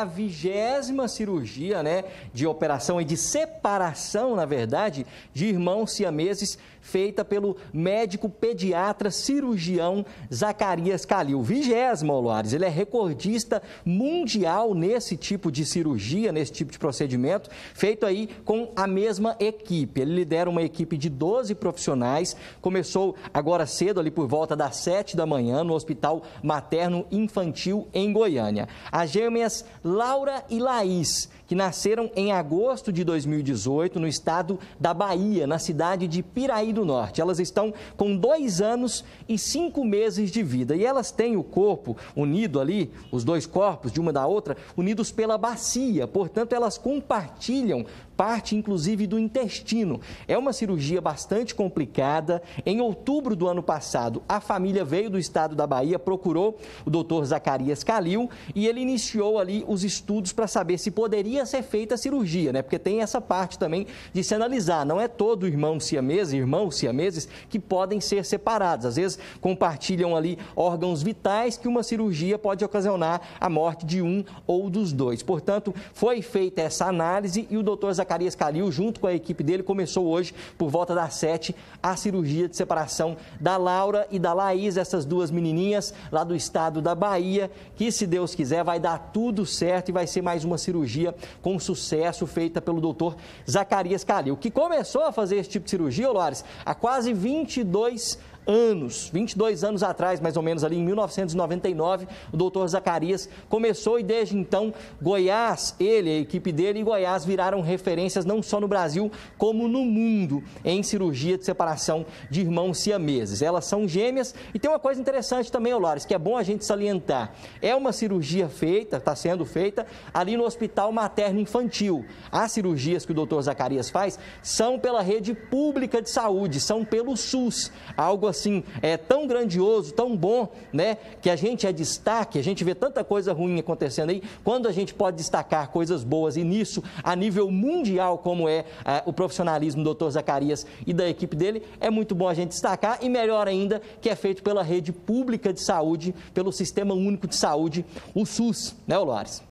a vigésima cirurgia, né, de operação e de separação, na verdade, de irmãos siameses, feita pelo médico pediatra cirurgião Zacarias Calil. Vigésima, Oluares, ele é recordista mundial nesse tipo de cirurgia, nesse tipo de procedimento, feito aí com a mesma equipe. Ele lidera uma equipe de 12 profissionais, começou agora cedo, ali por volta das 7 da manhã, no Hospital Materno Infantil em Goiânia. As gêmeas Laura e Laís, que nasceram em agosto de 2018 no estado da Bahia, na cidade de Piraí do Norte. Elas estão com dois anos e cinco meses de vida e elas têm o corpo unido ali, os dois corpos de uma da outra, unidos pela bacia. Portanto, elas compartilham parte, inclusive, do intestino. É uma cirurgia bastante complicada. Em outubro do ano passado, a família veio do estado da Bahia, procurou o doutor Zacarias Calil e ele iniciou ali o os estudos para saber se poderia ser feita a cirurgia, né? Porque tem essa parte também de se analisar. Não é todo irmão siamês, irmão siameses, que podem ser separados. Às vezes compartilham ali órgãos vitais que uma cirurgia pode ocasionar a morte de um ou dos dois. Portanto, foi feita essa análise e o doutor Zacarias Calil, junto com a equipe dele, começou hoje, por volta das sete a cirurgia de separação da Laura e da Laís, essas duas menininhas lá do estado da Bahia, que se Deus quiser vai dar tudo certo certo e vai ser mais uma cirurgia com sucesso feita pelo doutor Zacarias Calil, que começou a fazer esse tipo de cirurgia, Loares, há quase 22 anos anos, 22 anos atrás, mais ou menos ali em 1999, o doutor Zacarias começou e desde então Goiás, ele, a equipe dele e Goiás viraram referências não só no Brasil, como no mundo em cirurgia de separação de irmãos siameses. Elas são gêmeas e tem uma coisa interessante também, Olares, que é bom a gente salientar. É uma cirurgia feita, está sendo feita ali no Hospital Materno Infantil. As cirurgias que o doutor Zacarias faz são pela rede pública de saúde, são pelo SUS, algo assim assim é tão grandioso, tão bom, né? Que a gente é destaque, a gente vê tanta coisa ruim acontecendo aí, quando a gente pode destacar coisas boas e nisso, a nível mundial, como é, é o profissionalismo do Dr. Zacarias e da equipe dele, é muito bom a gente destacar e melhor ainda, que é feito pela rede pública de saúde, pelo Sistema Único de Saúde, o SUS, né, Olares?